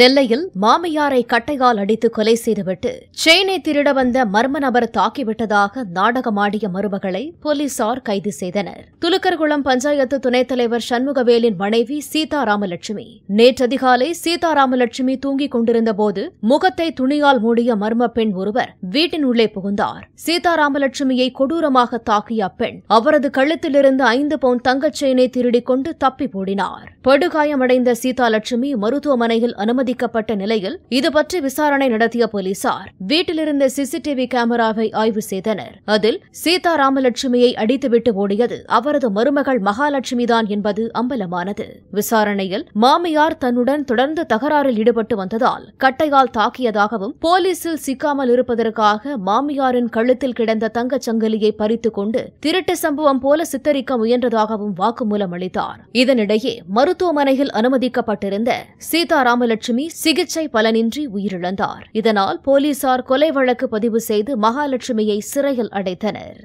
நெல்லையில் மாமியாரை கட்டையால் அடித்து கொலை செய்துவிட்டு செயினை திருட வந்த மர்ம நபர் தாக்கிவிட்டதாக நாடகமாடிய மருமகளை போலீசார் கைது செய்தனர் துலுக்கர்குளம் பஞ்சாயத்து துணைத் தலைவர் சண்முகவேலின் மனைவி சீதாராமலட்சுமி நேற்றதிகாலை சீதாராமலட்சுமி தூங்கிக் கொண்டிருந்தபோது முகத்தை துணியால் மூடிய மர்ம பெண் ஒருவர் வீட்டின் உள்ளே புகுந்தார் சீதாராமலட்சுமியை கொடூரமாக தாக்கிய அப்பெண் அவரது கழுத்திலிருந்து ஐந்து பவுன் தங்கச் செயினை திருடிக் கொண்டு தப்பி ஓடினார் படுகாயமடைந்த சீதாலட்சுமி மருத்துவமனையில் அனுமதி அனுமதிக்கப்பட்ட நிலையில் இதுபற்றி விசாரணை நடத்திய போலீசார் வீட்டிலிருந்த சிசிடிவி கேமராவை ஆய்வு செய்தனர் அதில் சீதா ராமலட்சுமியை அடித்துவிட்டு ஓடியது அவரது மருமகள் மகாலட்சுமிதான் என்பது அம்பலமானது விசாரணையில் மாமியார் தன்னுடன் தொடர்ந்து தகராறில் ஈடுபட்டு வந்ததால் கட்டையால் தாக்கியதாகவும் போலீசில் சிக்காமல் இருப்பதற்காக மாமியாரின் கழுத்தில் கிடந்த தங்கச் சங்கிலியை பறித்துக் கொண்டு திருட்டு சம்பவம் போல சித்தரிக்க முயன்றதாகவும் வாக்குமூலம் அளித்தார் இதனிடையே மருத்துவமனையில் அனுமதிக்கப்பட்டிருந்த சீதா ராமலட்சுமி மகாலட்சுமி சிகிச்சை பலனின்றி உயிரிழந்தார் இதனால் போலீசார் கொலை வழக்கு பதிவு செய்து மகாலட்சுமியை சிறையில் அடைத்தனர்